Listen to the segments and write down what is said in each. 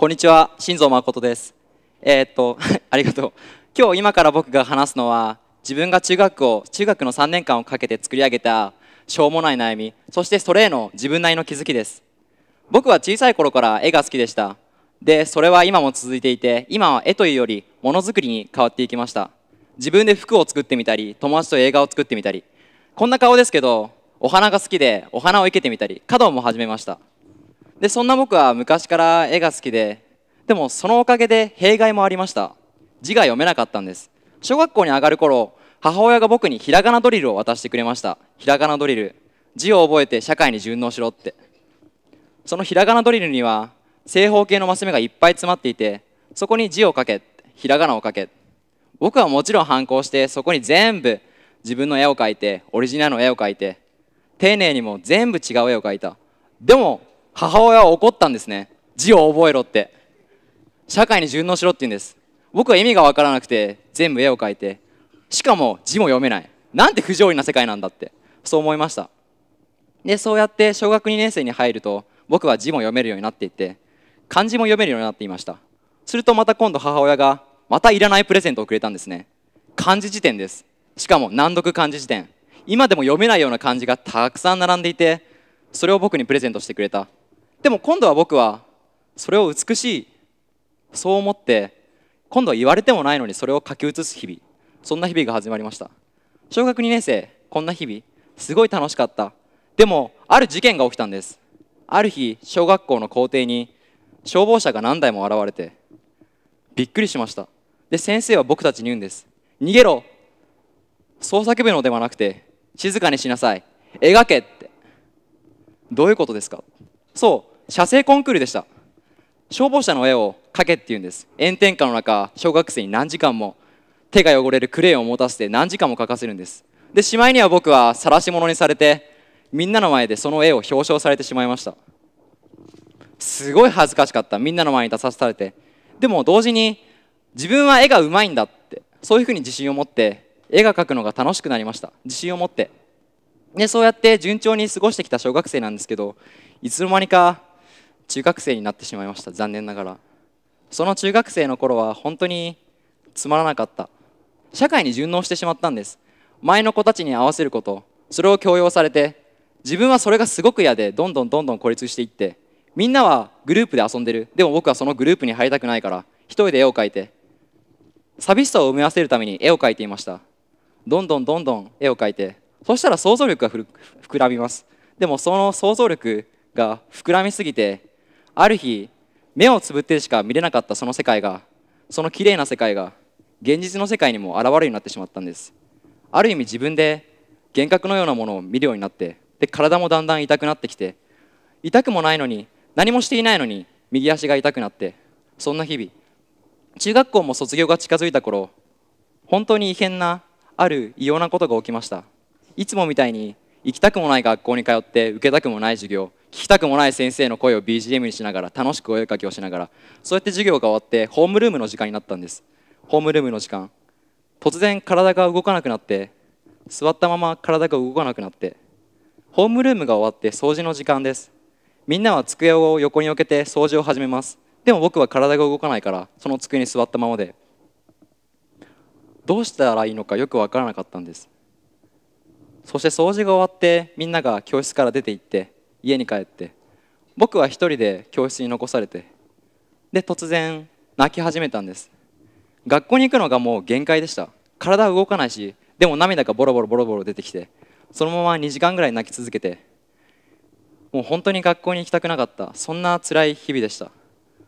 こんにちは、新蔵誠です。えー、っと、ありがとう。今日今から僕が話すのは、自分が中学を、中学の3年間をかけて作り上げた、しょうもない悩み、そしてそれへの自分なりの気づきです。僕は小さい頃から絵が好きでした。で、それは今も続いていて、今は絵というより、ものづくりに変わっていきました。自分で服を作ってみたり、友達と映画を作ってみたり、こんな顔ですけど、お花が好きでお花を生けてみたり、稼働も始めました。でそんな僕は昔から絵が好きででもそのおかげで弊害もありました字が読めなかったんです小学校に上がる頃母親が僕にひらがなドリルを渡してくれましたひらがなドリル字を覚えて社会に順応しろってそのひらがなドリルには正方形のマス目がいっぱい詰まっていてそこに字を書けひらがなを書け僕はもちろん反抗してそこに全部自分の絵を描いてオリジナルの絵を描いて丁寧にも全部違う絵を描いたでも母親は怒ったんですね字を覚えろって社会に順応しろって言うんです僕は意味が分からなくて全部絵を描いてしかも字も読めないなんて不条理な世界なんだってそう思いましたでそうやって小学2年生に入ると僕は字も読めるようになっていて漢字も読めるようになっていましたするとまた今度母親がまたいらないプレゼントをくれたんですね漢字辞典ですしかも難読漢字辞典今でも読めないような漢字がたくさん並んでいてそれを僕にプレゼントしてくれたでも今度は僕はそれを美しいそう思って今度は言われてもないのにそれを書き写す日々そんな日々が始まりました小学2年生こんな日々すごい楽しかったでもある事件が起きたんですある日小学校の校庭に消防車が何台も現れてびっくりしましたで先生は僕たちに言うんです逃げろ捜索部のではなくて静かにしなさい描けってどういうことですかそう写生コンクールでした消防車の絵を描けっていうんです炎天下の中小学生に何時間も手が汚れるクレーンを持たせて何時間も描かせるんですでしまいには僕は晒し者にされてみんなの前でその絵を表彰されてしまいましたすごい恥ずかしかったみんなの前に出させられてでも同時に自分は絵がうまいんだってそういうふうに自信を持って絵が描くのが楽しくなりました自信を持ってでそうやって順調に過ごしてきた小学生なんですけどいつの間にか中学生になってしまいました残念ながらその中学生の頃は本当につまらなかった社会に順応してしまったんです前の子たちに合わせることそれを強要されて自分はそれがすごく嫌でどんどんどんどん孤立していってみんなはグループで遊んでるでも僕はそのグループに入りたくないから一人で絵を描いて寂しさを埋め合わせるために絵を描いていましたどんどんどんどん絵を描いてそしたら想像力が膨らみますでもその想像力が膨らみすぎてある日目をつぶってしか見れなかったその世界がその綺麗な世界が現実の世界にも現れるようになってしまったんですある意味自分で幻覚のようなものを見るようになってで体もだんだん痛くなってきて痛くもないのに何もしていないのに右足が痛くなってそんな日々中学校も卒業が近づいた頃本当に異変なある異様なことが起きましたいつもみたいに行きたくもない学校に通って受けたくもない授業聞きたくもない先生の声を BGM にしながら楽しくお絵かきをしながらそうやって授業が終わってホームルームの時間になったんですホームルームの時間突然体が動かなくなって座ったまま体が動かなくなってホームルームが終わって掃除の時間ですみんなは机を横に置けて掃除を始めますでも僕は体が動かないからその机に座ったままでどうしたらいいのかよく分からなかったんですそして掃除が終わってみんなが教室から出て行って家に帰って僕は一人で教室に残されてで突然泣き始めたんです学校に行くのがもう限界でした体は動かないしでも涙がボロボロボロボロ出てきてそのまま2時間ぐらい泣き続けてもう本当に学校に行きたくなかったそんな辛い日々でした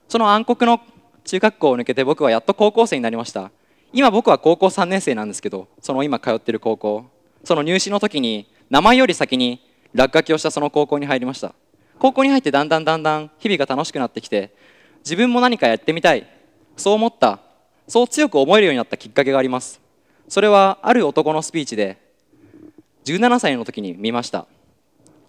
その暗黒の中学校を抜けて僕はやっと高校生になりました今僕は高校3年生なんですけどその今通ってる高校その入試の時に名前より先に落書きをしたその高校に入りました高校に入ってだんだんだんだん日々が楽しくなってきて自分も何かやってみたいそう思ったそう強く思えるようになったきっかけがありますそれはある男のスピーチで17歳の時に見ました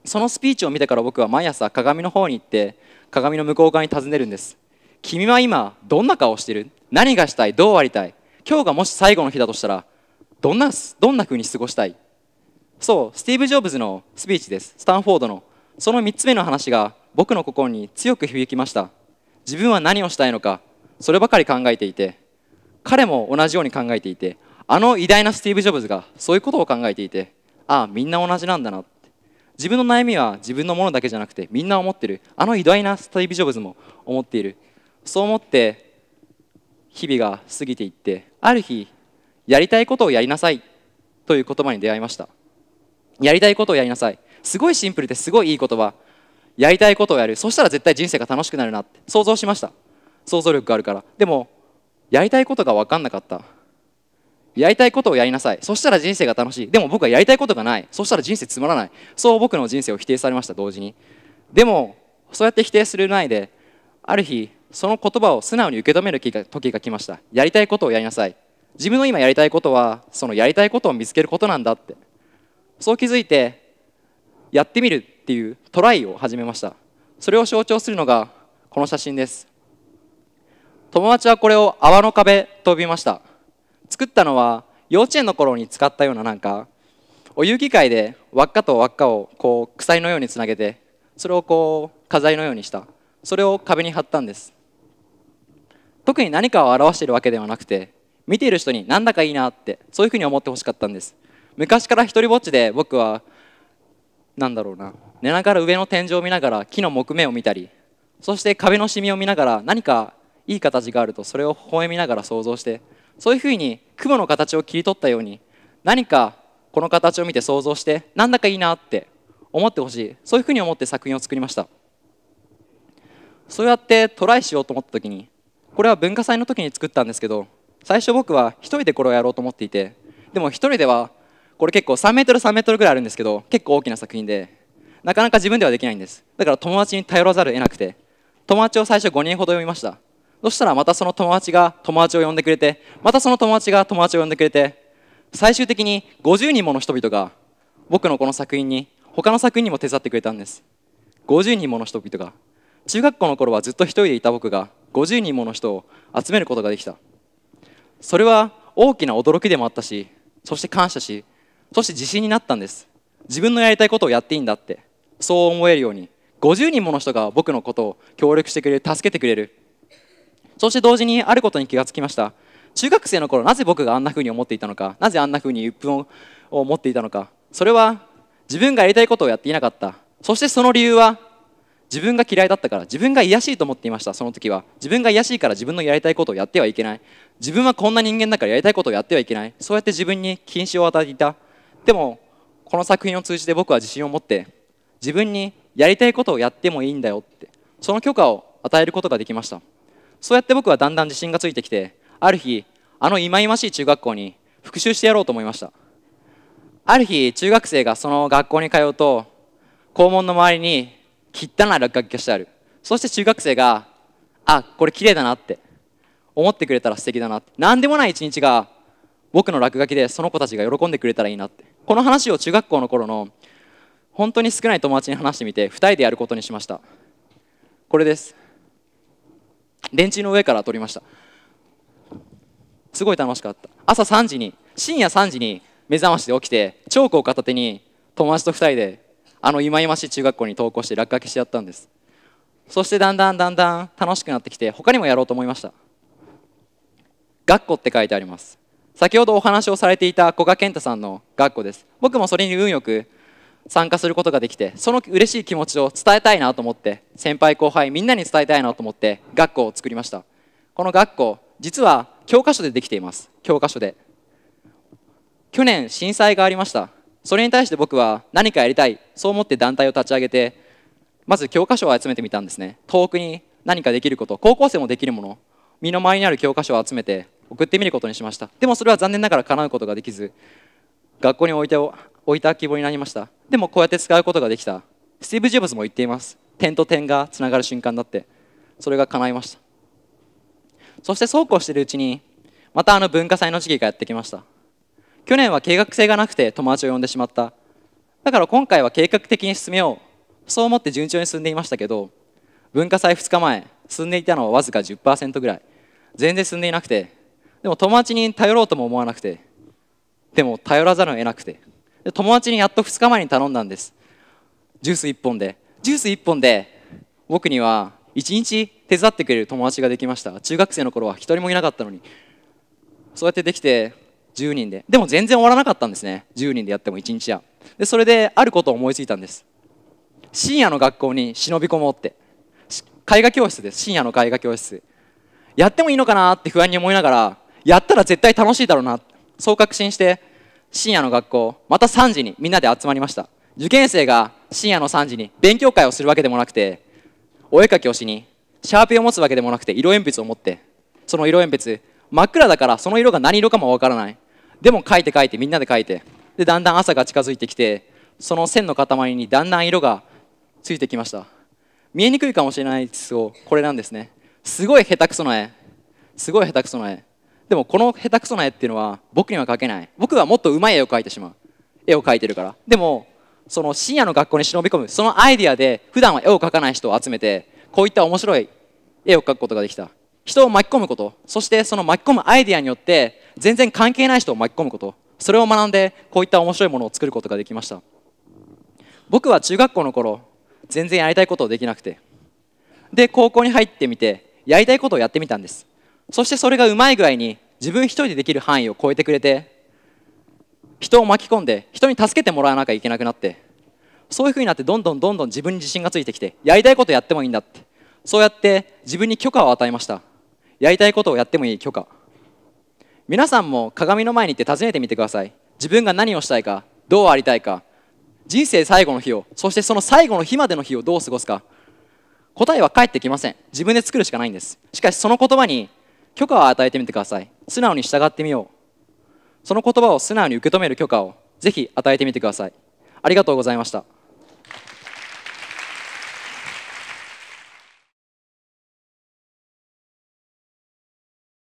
そのスピーチを見てから僕は毎朝鏡の方に行って鏡の向こう側に尋ねるんです君は今どんな顔してる何がしたいどうありたい今日がもし最後の日だとしたらどんなどんなに過ごしたいそうスティーブ・ジョブズのスピーチですスタンフォードのその3つ目の話が僕の心に強く響きました自分は何をしたいのかそればかり考えていて彼も同じように考えていてあの偉大なスティーブ・ジョブズがそういうことを考えていてああみんな同じなんだなって自分の悩みは自分のものだけじゃなくてみんな思ってるあの偉大なスティーブ・ジョブズも思っているそう思って日々が過ぎていってある日やりたいことをやりなさいという言葉に出会いましたやりたいことをやりなさいすごいシンプルですごいいい言葉やりたいことをやるそしたら絶対人生が楽しくなるなって想像しました想像力があるからでもやりたいことが分かんなかったやりたいことをやりなさいそしたら人生が楽しいでも僕はやりたいことがないそしたら人生つまらないそう僕の人生を否定されました同時にでもそうやって否定する前である日その言葉を素直に受け止める時が来ましたやりたいことをやりなさい自分の今やりたいことはそのやりたいことを見つけることなんだってそう気づいてやってみるっていうトライを始めましたそれを象徴するのがこの写真です友達はこれを泡の壁と呼びました作ったのは幼稚園の頃に使ったようななんかお遊戯会で輪っかと輪っかをこう鎖のようにつなげてそれをこう飾りのようにしたそれを壁に貼ったんです特に何かを表しているわけではなくて見ている人になんだかいいなってそういうふうに思ってほしかったんです昔から一りぼっちで僕は何だろうな寝ながら上の天井を見ながら木の木目を見たりそして壁のシミを見ながら何かいい形があるとそれを微笑みながら想像してそういうふうに雲の形を切り取ったように何かこの形を見て想像してなんだかいいなって思ってほしいそういうふうに思って作品を作りましたそうやってトライしようと思った時にこれは文化祭の時に作ったんですけど最初僕は一人でこれをやろうと思っていてでも一人ではこれ結構3メートル3メートルぐらいあるんですけど結構大きな作品でなかなか自分ではできないんですだから友達に頼らざるを得なくて友達を最初5人ほど読みましたそしたらまたその友達が友達を呼んでくれてまたその友達が友達を呼んでくれて最終的に50人もの人々が僕のこの作品に他の作品にも手伝ってくれたんです50人もの人々が中学校の頃はずっと一人でいた僕が50人もの人を集めることができたそれは大きな驚きでもあったしそして感謝しそして自信になったんです自分のやりたいことをやっていいんだってそう思えるように50人もの人が僕のことを協力してくれる助けてくれるそして同時にあることに気がつきました中学生の頃なぜ僕があんなふうに思っていたのかなぜあんなふうに鬱憤を持っていたのかそれは自分がやりたいことをやっていなかったそしてその理由は自分が嫌いだったから自分が癒しいと思っていましたその時は自分が癒しいから自分のやりたいことをやってはいけない自分はこんな人間だからやりたいことをやってはいけないそうやって自分に禁止を与えていたでもこの作品を通じて僕は自信を持って自分にやりたいことをやってもいいんだよってその許可を与えることができましたそうやって僕はだんだん自信がついてきてある日あの忌々しい中学校に復習してやろうと思いましたある日中学生がその学校に通うと校門の周りに汚い落書きがしてあるそして中学生があこれ綺麗だなって思ってくれたら素敵だなって何でもない一日が僕の落書きでその子たちが喜んでくれたらいいなってこの話を中学校の頃の本当に少ない友達に話してみて2人でやることにしましたこれです電柱の上から撮りましたすごい楽しかった朝3時に深夜3時に目覚ましで起きてチョークを片手に友達と2人であの忌々しい中学校に登校して落書きしてやったんですそしてだんだんだんだん楽しくなってきて他にもやろうと思いました「学校」って書いてあります先ほどお話をされていた古賀健太さんの学校です僕もそれに運よく参加することができてその嬉しい気持ちを伝えたいなと思って先輩後輩みんなに伝えたいなと思って学校を作りましたこの学校実は教科書でできています教科書で去年震災がありましたそれに対して僕は何かやりたいそう思って団体を立ち上げてまず教科書を集めてみたんですね遠くに何かできること高校生もできるもの身の回りにある教科書を集めて送ってみることにしましたでもそれは残念ながら叶うことができず学校に置いて置いた希望になりましたでもこうやって使うことができたスティーブ・ジョブズも言っています点と点がつながる瞬間だってそれが叶いましたそしてそうこうしているうちにまたあの文化祭の時期がやってきました去年は計画性がなくて友達を呼んでしまっただから今回は計画的に進めようそう思って順調に進んでいましたけど文化祭2日前進んでいたのはわずか10%ぐらい全然進んでいなくてでも友達に頼ろうとも思わなくてでも頼らざるを得なくてで友達にやっと2日前に頼んだんですジュース1本でジュース1本で僕には1日手伝ってくれる友達ができました中学生の頃は1人もいなかったのにそうやってできて10人ででも全然終わらなかったんですね10人でやっても1日やでそれであることを思いついたんです深夜の学校に忍び込もうって絵画教室です深夜の絵画教室やってもいいのかなって不安に思いながらやったら絶対楽しいだろうなそう確信して深夜の学校また3時にみんなで集まりました受験生が深夜の3時に勉強会をするわけでもなくてお絵かきをしにシャーペンを持つわけでもなくて色鉛筆を持ってその色鉛筆真っ暗だからその色が何色かもわからないでも書いて書いてみんなで書いてでだんだん朝が近づいてきてその線の塊にだんだん色がついてきました見えにくいかもしれないですけどこれなんですねすごい下手くそな絵すごい下手くそな絵でもこの下手くそな絵っていうのは僕には描けない僕はもっとうまい絵を描いてしまう絵を描いてるからでもその深夜の学校に忍び込むそのアイディアで普段は絵を描かない人を集めてこういった面白い絵を描くことができた人を巻き込むことそしてその巻き込むアイディアによって全然関係ない人を巻き込むことそれを学んでこういった面白いものを作ることができました僕は中学校の頃全然やりたいことをできなくてで高校に入ってみてやりたいことをやってみたんですそしてそれがうまい具合に自分一人でできる範囲を超えてくれて人を巻き込んで人に助けてもらわなきゃいけなくなってそういうふうになってどんどんどんどん自分に自信がついてきてやりたいことやってもいいんだってそうやって自分に許可を与えましたやりたいことをやってもいい許可皆さんも鏡の前に行って尋ねてみてください自分が何をしたいかどうありたいか人生最後の日をそしてその最後の日までの日をどう過ごすか答えは返ってきません自分で作るしかないんですしかしその言葉に許可を与えてみてください素直に従ってみようその言葉を素直に受け止める許可をぜひ与えてみてくださいありがとうございました